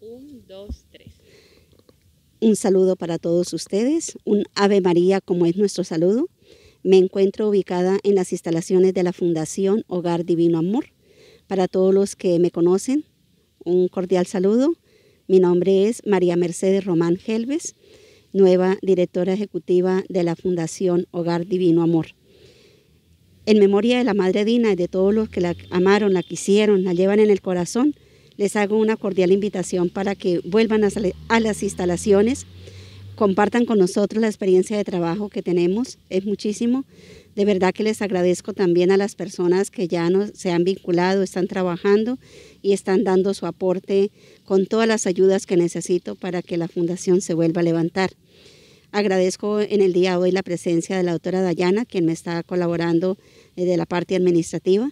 Un, dos, Un saludo para todos ustedes, un Ave María como es nuestro saludo. Me encuentro ubicada en las instalaciones de la Fundación Hogar Divino Amor. Para todos los que me conocen, un cordial saludo. Mi nombre es María Mercedes Román Gelves, nueva directora ejecutiva de la Fundación Hogar Divino Amor. En memoria de la Madre Dina y de todos los que la amaron, la quisieron, la llevan en el corazón, les hago una cordial invitación para que vuelvan a, las instalaciones, compartan con nosotros la experiencia de trabajo que tenemos, es muchísimo. De verdad que les agradezco también a las personas que ya se han vinculado, están trabajando y están dando su aporte con todas las ayudas que necesito para que la fundación se vuelva a levantar. Agradezco en el día de hoy la presencia de la doctora Dayana, quien me está colaborando eh, de la parte administrativa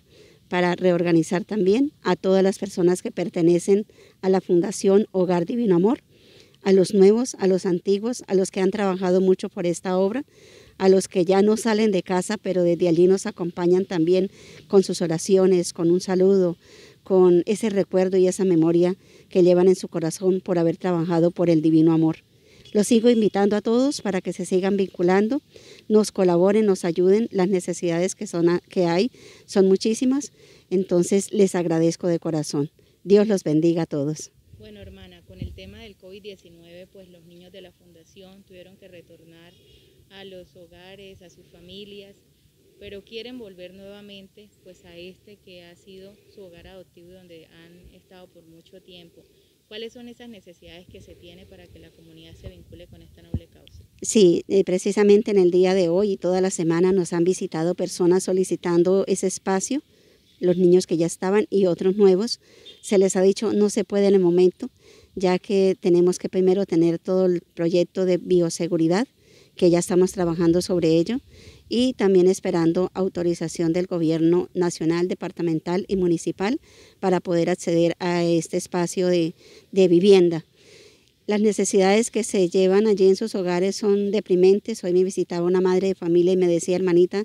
para reorganizar también a todas las personas que pertenecen a la Fundación Hogar Divino Amor, a los nuevos, a los antiguos, a los que han trabajado mucho por esta obra, a los que ya no salen de casa, pero desde allí nos acompañan también con sus oraciones, con un saludo, con ese recuerdo y esa memoria que llevan en su corazón por haber trabajado por el divino amor. Los sigo invitando a todos para que se sigan vinculando, nos colaboren, nos ayuden. Las necesidades que, son, que hay son muchísimas, entonces les agradezco de corazón. Dios los bendiga a todos. Bueno, hermana, con el tema del COVID-19, pues los niños de la fundación tuvieron que retornar a los hogares, a sus familias, pero quieren volver nuevamente pues, a este que ha sido su hogar adoptivo donde han estado por mucho tiempo. ¿Cuáles son esas necesidades que se tiene para que la comunidad se vincule con esta noble causa? Sí, eh, precisamente en el día de hoy y toda la semana nos han visitado personas solicitando ese espacio, los niños que ya estaban y otros nuevos. Se les ha dicho no se puede en el momento, ya que tenemos que primero tener todo el proyecto de bioseguridad, que ya estamos trabajando sobre ello y también esperando autorización del gobierno nacional, departamental y municipal para poder acceder a este espacio de, vivienda. Las necesidades que se llevan allí en sus hogares son deprimentes. Hoy me visitaba una madre de familia y me decía, hermanita,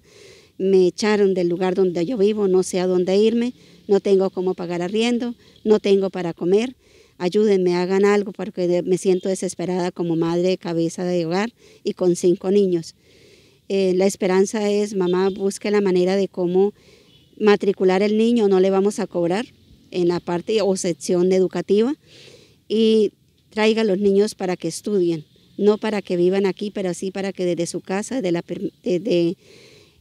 me echaron del lugar donde yo vivo, no sé a dónde irme, no tengo cómo pagar arriendo, no tengo para comer ayúdenme, hagan algo porque me siento desesperada como madre de cabeza de hogar y con cinco niños. Eh, la esperanza es, mamá, busque la manera de cómo matricular el niño, no le vamos a cobrar en la parte o sección educativa y traiga a los niños para que estudien, no para que vivan aquí, pero sí para que desde su casa, desde,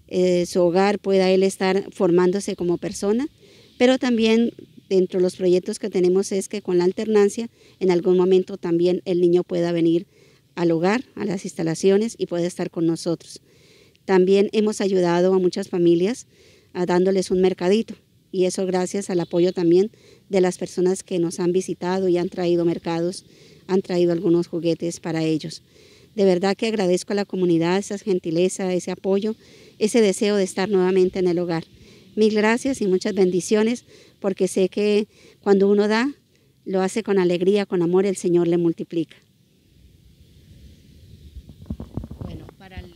eh, su hogar pueda él estar formándose como persona, pero también dentro de los proyectos que tenemos es que con la alternancia en algún momento también el niño pueda venir al hogar, a las instalaciones y puede estar con nosotros. También hemos ayudado a muchas familias a dándoles un mercadito y eso gracias al apoyo también de las personas que nos han visitado y han traído mercados, han traído algunos juguetes para ellos. De verdad que agradezco a la comunidad esa gentileza, ese apoyo, ese deseo de estar nuevamente en el hogar. Mil gracias y muchas bendiciones porque sé que cuando uno da, lo hace con alegría, con amor, el Señor le multiplica.